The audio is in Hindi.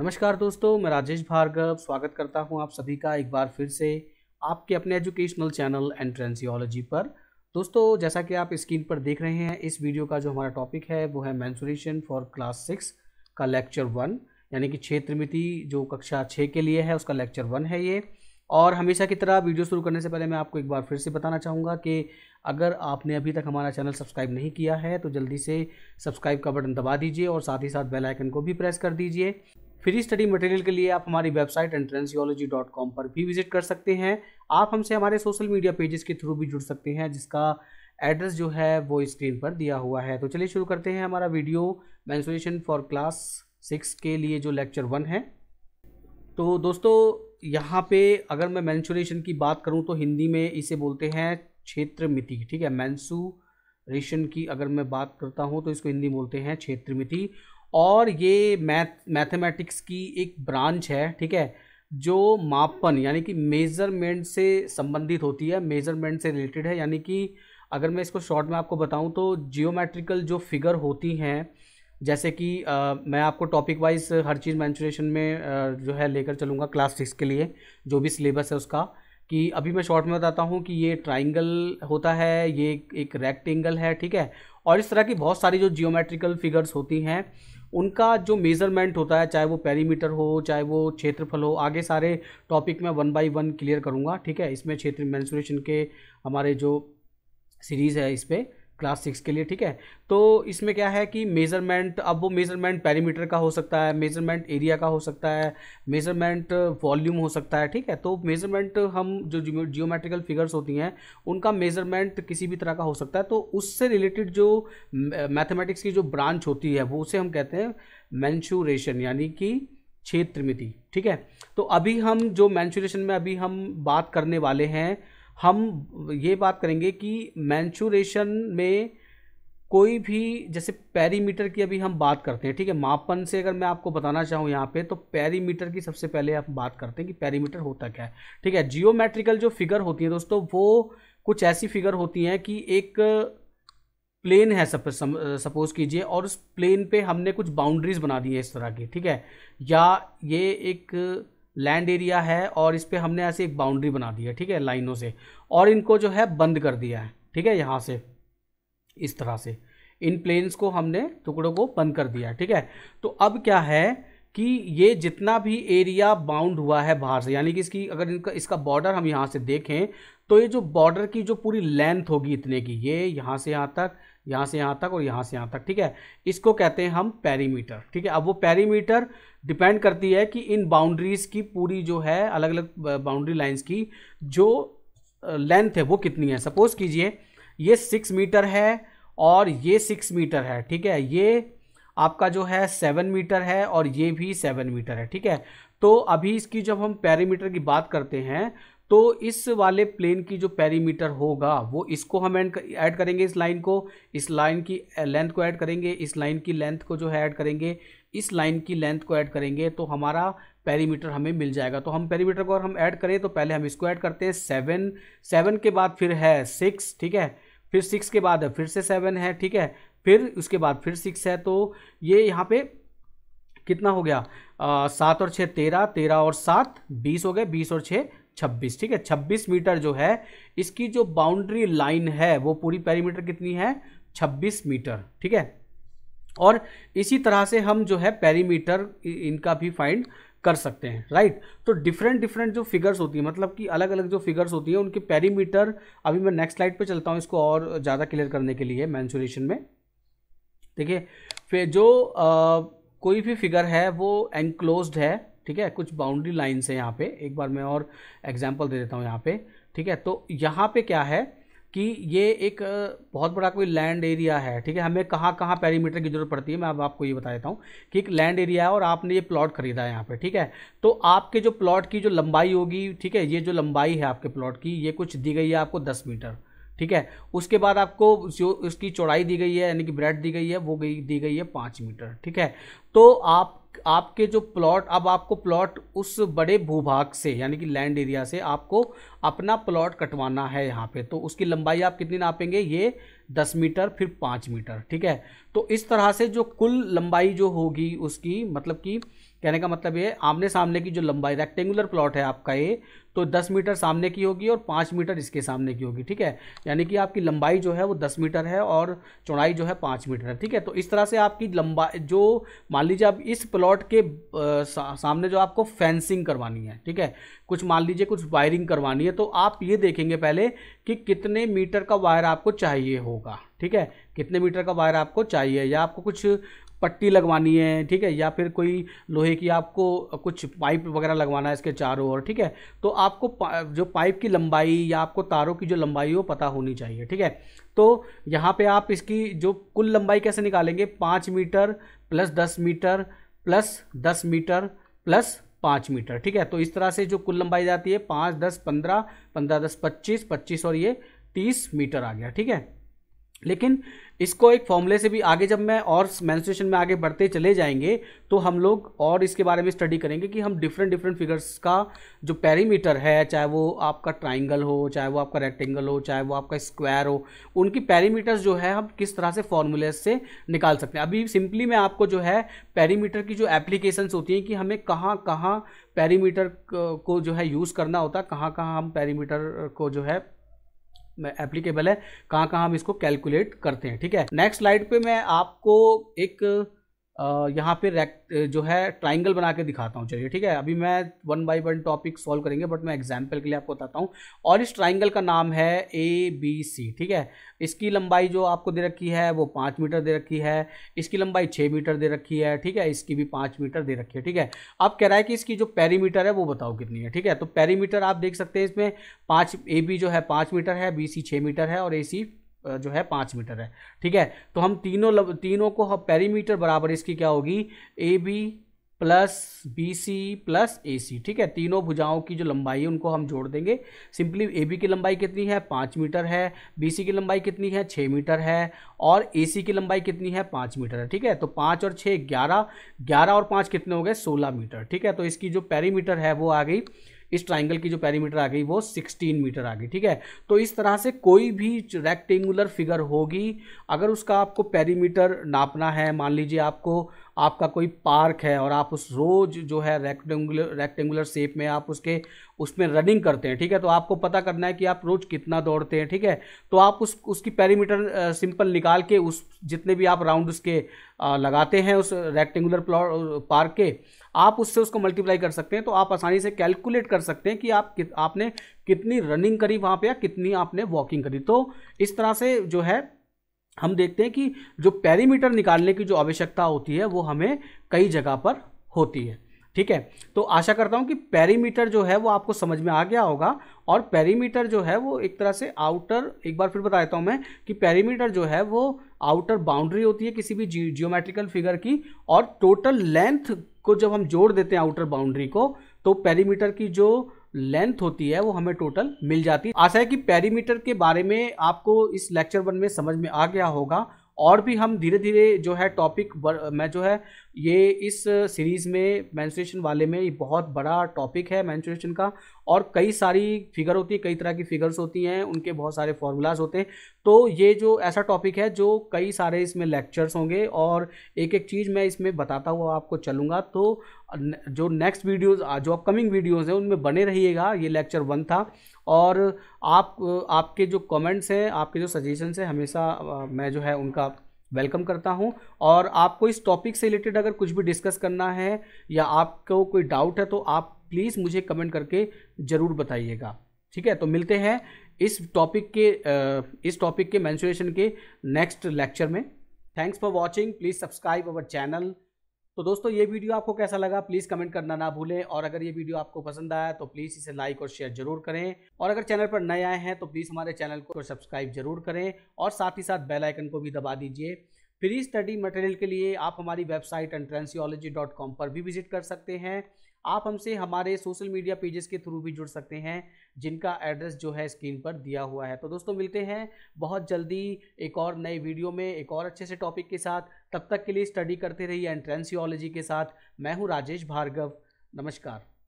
नमस्कार दोस्तों मैं राजेश भार्गव स्वागत करता हूं आप सभी का एक बार फिर से आपके अपने एजुकेशनल चैनल एंट्रेंसियोलॉजी पर दोस्तों जैसा कि आप स्क्रीन पर देख रहे हैं इस वीडियो का जो हमारा टॉपिक है वो है मैंसुरेशन फॉर क्लास सिक्स का लेक्चर वन यानी कि क्षेत्रमिति जो कक्षा छः के लिए है उसका लेक्चर वन है ये और हमेशा की तरह वीडियो शुरू करने से पहले मैं आपको एक बार फिर से बताना चाहूँगा कि अगर आपने अभी तक हमारा चैनल सब्सक्राइब नहीं किया है तो जल्दी से सब्सक्राइब का बटन दबा दीजिए और साथ ही साथ बेल आइकन को भी प्रेस कर दीजिए फ्री स्टडी मटेरियल के लिए आप हमारी वेबसाइट एंट्रेंसियोलॉजी डॉट कॉम पर भी विजिट कर सकते हैं आप हमसे हमारे सोशल मीडिया पेजेस के थ्रू भी जुड़ सकते हैं जिसका एड्रेस जो है वो स्क्रीन पर दिया हुआ है तो चलिए शुरू करते हैं हमारा video mensuration for class six के लिए जो लेक्चर वन है तो दोस्तों यहाँ पे अगर मैं मैंसुरेशन की बात करूँ तो हिंदी में इसे बोलते हैं क्षेत्र मिति ठीक है मैंसू रेशन की अगर मैं बात करता हूँ तो इसको हिंदी बोलते हैं क्षेत्र मिति और ये मैथ मैथमेटिक्स की एक ब्रांच है ठीक है जो मापन यानी कि मेज़रमेंट से संबंधित होती है मेज़रमेंट से रिलेटेड है यानी कि अगर मैं इसको शॉर्ट में आपको बताऊं तो जियोमेट्रिकल जो फिगर होती हैं जैसे कि आ, मैं आपको टॉपिक वाइज हर चीज़ मैंचुरेशन में आ, जो है लेकर चलूँगा क्लास सिक्स के लिए जो भी सिलेबस है उसका कि अभी मैं शॉर्ट में बताता हूँ कि ये ट्राइंगल होता है ये एक रेक्टेंगल है ठीक है और इस तरह की बहुत सारी जो जियोमेट्रिकल फिगर्स होती हैं उनका जो मेज़रमेंट होता है चाहे वो पेरीमीटर हो चाहे वो क्षेत्रफल हो आगे सारे टॉपिक मैं वन बाई वन क्लियर करूँगा ठीक है इसमें क्षेत्र मैंसुरेशन के हमारे जो सीरीज़ है इस पर क्लास सिक्स के लिए ठीक है तो इसमें क्या है कि मेज़रमेंट अब वो मेज़रमेंट पैरीमीटर का हो सकता है मेज़रमेंट एरिया का हो सकता है मेज़रमेंट वॉल्यूम हो सकता है ठीक है तो मेज़रमेंट हम जो जियोमेट्रिकल फिगर्स होती हैं उनका मेज़रमेंट किसी भी तरह का हो सकता है तो उससे रिलेटेड जो मैथमेटिक्स की जो ब्रांच होती है वो उसे हम कहते हैं मैंशूरेशन यानी कि क्षेत्र ठीक है तो अभी हम जो मैंशूरेशन में अभी हम बात करने वाले हैं हम ये बात करेंगे कि मैंचूरेशन में कोई भी जैसे पैरीमीटर की अभी हम बात करते हैं ठीक है मापन से अगर मैं आपको बताना चाहूँ यहाँ पे तो पैरीमीटर की सबसे पहले आप बात करते हैं कि पैरीमीटर होता क्या है ठीक है जियोमेट्रिकल जो फिगर होती है दोस्तों वो कुछ ऐसी फिगर होती हैं कि एक प्लेन है सप, सपोज कीजिए और उस प्लेन पे हमने कुछ बाउंड्रीज बना दी है इस तरह की ठीक है या ये एक लैंड एरिया है और इस पर हमने ऐसे एक बाउंड्री बना दी है ठीक है लाइनों से और इनको जो है बंद कर दिया है ठीक है यहाँ से इस तरह से इन प्लेन्स को हमने टुकड़ों को बंद कर दिया ठीक है तो अब क्या है कि ये जितना भी एरिया बाउंड हुआ है बाहर से यानी कि इसकी अगर इनका इसका बॉर्डर हम यहाँ से देखें तो ये जो बॉर्डर की जो पूरी लेंथ होगी इतने की ये यहाँ से यहाँ तक यहाँ से यहाँ तक और यहाँ से यहाँ तक ठीक है इसको कहते हैं हम पैरीमीटर ठीक है अब वो पैरीमीटर डिपेंड करती है कि इन बाउंड्रीज़ की पूरी जो है अलग अलग बाउंड्री लाइन्स की जो लेंथ है वो कितनी है सपोज़ कीजिए ये सिक्स मीटर है और ये सिक्स मीटर है ठीक है ये आपका जो है सेवन मीटर है और ये भी सेवन मीटर है ठीक है तो अभी इसकी जब हम पैरीमीटर की बात करते हैं तो इस वाले प्लेन की जो पेरीमीटर होगा वो इसको हम एंड ऐड करेंगे इस लाइन को इस लाइन की लेंथ को ऐड करेंगे इस लाइन की लेंथ को जो है ऐड करेंगे इस लाइन की लेंथ को ऐड करेंगे तो हमारा पेरीमीटर हमें मिल जाएगा तो हम पेरीमीटर को अगर हम ऐड करें तो पहले हम इसको ऐड करते हैं सेवन सेवन के बाद फिर है सिक्स ठीक है फिर सिक्स के बाद फिर से सेवन है ठीक है फिर उसके बाद फिर सिक्स है तो ये यहाँ पे कितना हो गया सात और छः तेरह तेरह और सात बीस हो गए बीस और छः छब्बीस ठीक है छब्बीस मीटर जो है इसकी जो बाउंड्री लाइन है वो पूरी पैरीमीटर कितनी है छब्बीस मीटर ठीक है और इसी तरह से हम जो है पैरीमीटर इनका भी फाइंड कर सकते हैं राइट तो डिफरेंट डिफरेंट जो फिगर्स होती है मतलब कि अलग अलग जो फिगर्स होती हैं उनके पैरीमीटर अभी मैं नेक्स्ट स्लाइड पे चलता हूँ इसको और ज़्यादा क्लियर करने के लिए मैंसुरेशन में देखिए फिर जो आ, कोई भी फिगर है वो एनक्लोज्ड है ठीक है कुछ बाउंड्री लाइन्स है यहाँ पे एक बार मैं और एग्जाम्पल दे देता हूँ यहाँ पे ठीक है तो यहाँ पे क्या है कि ये एक बहुत बड़ा कोई लैंड एरिया है ठीक है हमें कहाँ कहाँ पैरीमीटर की ज़रूरत पड़ती है मैं अब आपको ये बता देता हूँ कि एक लैंड एरिया है और आपने ये प्लॉट खरीदा है यहाँ पे ठीक है तो आपके जो प्लॉट की जो लंबाई होगी ठीक है ये जो लंबाई है आपके प्लॉट की ये कुछ दी गई है आपको दस मीटर ठीक है उसके बाद आपको जो उसकी चौड़ाई दी गई है यानी कि ब्रेड दी गई है वो गई दी गई है पाँच मीटर ठीक है तो आप आपके जो प्लॉट अब आपको प्लॉट उस बड़े भूभाग से यानी कि लैंड एरिया से आपको अपना प्लॉट कटवाना है यहाँ पे तो उसकी लंबाई आप कितनी नापेंगे ये दस मीटर फिर पाँच मीटर ठीक है तो इस तरह से जो कुल लंबाई जो होगी उसकी मतलब कि कहने का मतलब ये आमने सामने की जो लंबाई रेक्टेंगुलर प्लॉट है आपका ये तो 10 मीटर सामने की होगी और 5 मीटर इसके सामने की होगी ठीक है यानी कि आपकी लंबाई जो है वो 10 मीटर है और चौड़ाई जो है 5 मीटर है ठीक है तो इस तरह से आपकी लंबाई जो मान लीजिए आप इस प्लॉट के सामने जो आपको फेंसिंग करवानी है ठीक है कुछ मान लीजिए कुछ वायरिंग करवानी है तो आप ये देखेंगे पहले कि कितने मीटर का वायर आपको चाहिए होगा ठीक है कितने मीटर का वायर आपको चाहिए या आपको कुछ पट्टी लगवानी है ठीक है या फिर कोई लोहे की आपको कुछ पाइप वगैरह लगवाना है इसके चारों ओर ठीक है तो आपको पा, जो पाइप की लंबाई या आपको तारों की जो लंबाई हो पता होनी चाहिए ठीक है तो यहाँ पे आप इसकी जो कुल लंबाई कैसे निकालेंगे पाँच मीटर प्लस दस मीटर प्लस दस मीटर प्लस पाँच मीटर ठीक है तो इस तरह से जो कुल लंबाई जाती है पाँच दस पंद्रह पंद्रह दस पच्चीस पच्चीस और ये तीस मीटर आ गया ठीक है लेकिन इसको एक फॉर्मूले से भी आगे जब मैं और मैंसुरेशन में आगे बढ़ते चले जाएंगे तो हम लोग और इसके बारे में स्टडी करेंगे कि हम डिफरेंट डिफरेंट फिगर्स का जो पैरीमीटर है चाहे वो आपका ट्राइंगल हो चाहे वो आपका रेक्टेंगल हो चाहे वो आपका स्क्वायर हो उनकी पैरीमीटर्स जो है हम किस तरह से फॉर्मूले से निकाल सकते हैं अभी सिंपली मैं आपको जो है पैरीमीटर की जो एप्लीकेशंस होती हैं कि हमें कहाँ कहाँ पैरीमीटर को जो है यूज़ करना होता है कहाँ कहाँ हम पैरीमीटर को जो है एप्लीकेबल है कहाँ कहाँ हम इसको कैलकुलेट करते हैं ठीक है नेक्स्ट स्लाइड पे मैं आपको एक यहाँ पे रेक्ट जो है ट्राइंगल बना के दिखाता हूँ चलिए ठीक है अभी मैं one by one topic solve करेंगे बट मैं एग्जाम्पल के लिए आपको बताता हूँ और इस ट्राइंगल का नाम है ए बी सी ठीक है इसकी लंबाई जो आपको दे रखी है वो पाँच मीटर दे रखी है इसकी लंबाई छः मीटर दे रखी है ठीक है इसकी भी पाँच मीटर दे रखी है ठीक है अब कह रहा है कि इसकी जो पैरीमीटर है वो बताओ कितनी है ठीक है तो पैरीमीटर आप देख सकते हैं इसमें पाँच ए बी जो है पाँच मीटर है बी सी छः मीटर है और ए सी जो है पाँच मीटर है ठीक है तो हम तीनों लब, तीनों को पेरीमीटर बराबर इसकी क्या होगी A B plus B C plus A C ठीक है तीनों भुजाओं की जो लंबाई है उनको हम जोड़ देंगे सिंपली ए बी की लंबाई कितनी है पाँच मीटर है बी सी की लंबाई कितनी है छः मीटर है और ए सी की लंबाई कितनी है पाँच मीटर है ठीक है तो पाँच और छः ग्यारह ग्यारह और पाँच कितने हो गए सोलह मीटर ठीक है तो इसकी जो पेरीमीटर है वो आ गई इस ट्राइंगल की जो पैरीमीटर आ गई वो सिक्सटीन मीटर आ गई ठीक है तो इस तरह से कोई भी रेक्टेंगुलर फिगर होगी अगर उसका आपको पैरीमीटर नापना है मान लीजिए आपको आपका कोई पार्क है और आप उस रोज़ जो है रेक्टेंगुलर रेक्टेंगुलर शेप में आप उसके उसमें रनिंग करते हैं ठीक है तो आपको पता करना है कि आप रोज़ कितना दौड़ते हैं ठीक है तो आप उस उसकी पैरीमीटर सिंपल निकाल के उस जितने भी आप राउंड उसके आ, लगाते हैं उस रेक्टेंगुलर पार्क के आप उससे उसको मल्टीप्लाई कर सकते हैं तो आप आसानी से कैलकुलेट कर सकते हैं कि आप कि, आपने कितनी रनिंग करी वहाँ पे या कितनी आपने वॉकिंग करी तो इस तरह से जो है हम देखते हैं कि जो पैरीमीटर निकालने की जो आवश्यकता होती है वो हमें कई जगह पर होती है ठीक है तो आशा करता हूँ कि पैरीमीटर जो है वो आपको समझ में आ गया होगा और पैरीमीटर जो है वो एक तरह से आउटर एक बार फिर बता देता हूँ मैं कि पैरीमीटर जो है वो आउटर बाउंड्री होती है किसी भी जी जियोमेट्रिकल फिगर की और टोटल लेंथ को जब हम जोड़ देते हैं आउटर बाउंड्री को तो पैरीमीटर की जो लेंथ होती है वो हमें टोटल मिल जाती है आशा है कि पेरीमीटर के बारे में आपको इस लेक्चर वन में समझ में आ गया होगा और भी हम धीरे धीरे जो है टॉपिक मैं जो है ये इस सीरीज़ में मैंसुरेशन वाले में ये बहुत बड़ा टॉपिक है मैंसुरेशन का और कई सारी फिगर होती है कई तरह की फिगर्स होती हैं उनके बहुत सारे फार्मूलाज होते हैं तो ये जो ऐसा टॉपिक है जो कई सारे इसमें लेक्चर्स होंगे और एक एक चीज़ मैं इसमें बताता हुआ आपको चलूँगा तो जो नेक्स्ट वीडियोस जो अपकमिंग वीडियोस हैं उनमें बने रहिएगा ये लेक्चर वन था और आप आपके जो कमेंट्स हैं आपके जो सजेशंस हैं हमेशा मैं जो है उनका वेलकम करता हूं और आपको इस टॉपिक से रिलेटेड अगर कुछ भी डिस्कस करना है या आपको कोई डाउट है तो आप प्लीज़ मुझे कमेंट करके ज़रूर बताइएगा ठीक है तो मिलते हैं इस टॉपिक के इस टॉपिक के मैंसुरेशन के नेक्स्ट लेक्चर में thanks for watching please subscribe our channel तो दोस्तों ये वीडियो आपको कैसा लगा प्लीज़ कमेंट करना ना भूलें और अगर ये वीडियो आपको पसंद आया तो प्लीज़ इसे लाइक और शेयर जरूर करें और अगर चैनल पर नए आए हैं तो प्लीज़ हमारे चैनल को सब्सक्राइब जरूर करें और साथ ही साथ बेल आइकन को भी दबा दीजिए फ्री स्टडी मटेरियल के लिए आप हमारी वेबसाइट एंट्रेंसियोलॉजी पर भी विजिट कर सकते हैं आप हमसे हमारे सोशल मीडिया पेजेस के थ्रू भी जुड़ सकते हैं जिनका एड्रेस जो है स्क्रीन पर दिया हुआ है तो दोस्तों मिलते हैं बहुत जल्दी एक और नए वीडियो में एक और अच्छे से टॉपिक के साथ तब तक के लिए स्टडी करते रहिए एंट्रेंसियोलॉजी के साथ मैं हूँ राजेश भार्गव नमस्कार